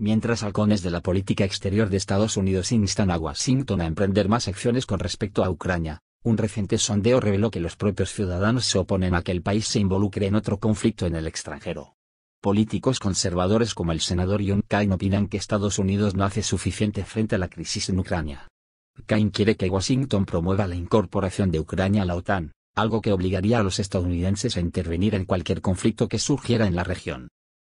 mientras halcones de la política exterior de Estados Unidos instan a Washington a emprender más acciones con respecto a Ucrania. Un reciente sondeo reveló que los propios ciudadanos se oponen a que el país se involucre en otro conflicto en el extranjero. Políticos conservadores como el senador John Kaine opinan que Estados Unidos no hace suficiente frente a la crisis en Ucrania. Cain quiere que Washington promueva la incorporación de Ucrania a la OTAN, algo que obligaría a los estadounidenses a intervenir en cualquier conflicto que surgiera en la región.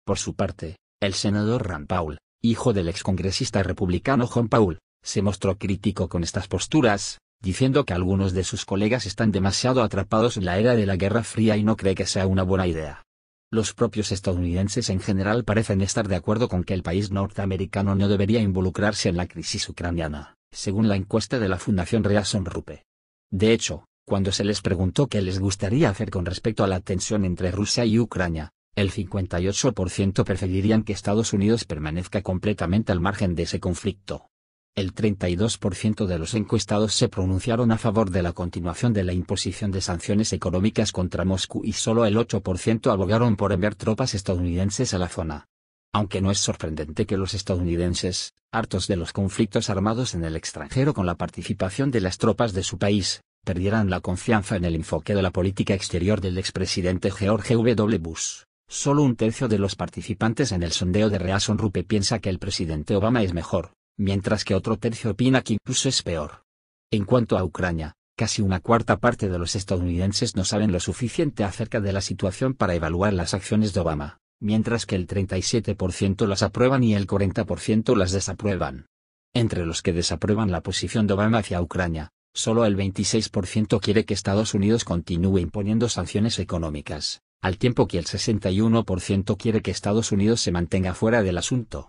Por su parte, el senador Rand Paul, hijo del excongresista republicano John Paul, se mostró crítico con estas posturas, diciendo que algunos de sus colegas están demasiado atrapados en la era de la Guerra Fría y no cree que sea una buena idea. Los propios estadounidenses en general parecen estar de acuerdo con que el país norteamericano no debería involucrarse en la crisis ucraniana, según la encuesta de la Fundación Reason Rupe. De hecho, cuando se les preguntó qué les gustaría hacer con respecto a la tensión entre Rusia y Ucrania, el 58% preferirían que Estados Unidos permanezca completamente al margen de ese conflicto. El 32% de los encuestados se pronunciaron a favor de la continuación de la imposición de sanciones económicas contra Moscú y solo el 8% abogaron por enviar tropas estadounidenses a la zona. Aunque no es sorprendente que los estadounidenses, hartos de los conflictos armados en el extranjero con la participación de las tropas de su país, perdieran la confianza en el enfoque de la política exterior del expresidente George W. Bush. Solo un tercio de los participantes en el sondeo de Reason Rupe piensa que el presidente Obama es mejor, mientras que otro tercio opina que incluso es peor. En cuanto a Ucrania, casi una cuarta parte de los estadounidenses no saben lo suficiente acerca de la situación para evaluar las acciones de Obama, mientras que el 37% las aprueban y el 40% las desaprueban. Entre los que desaprueban la posición de Obama hacia Ucrania, solo el 26% quiere que Estados Unidos continúe imponiendo sanciones económicas, al tiempo que el 61% quiere que Estados Unidos se mantenga fuera del asunto.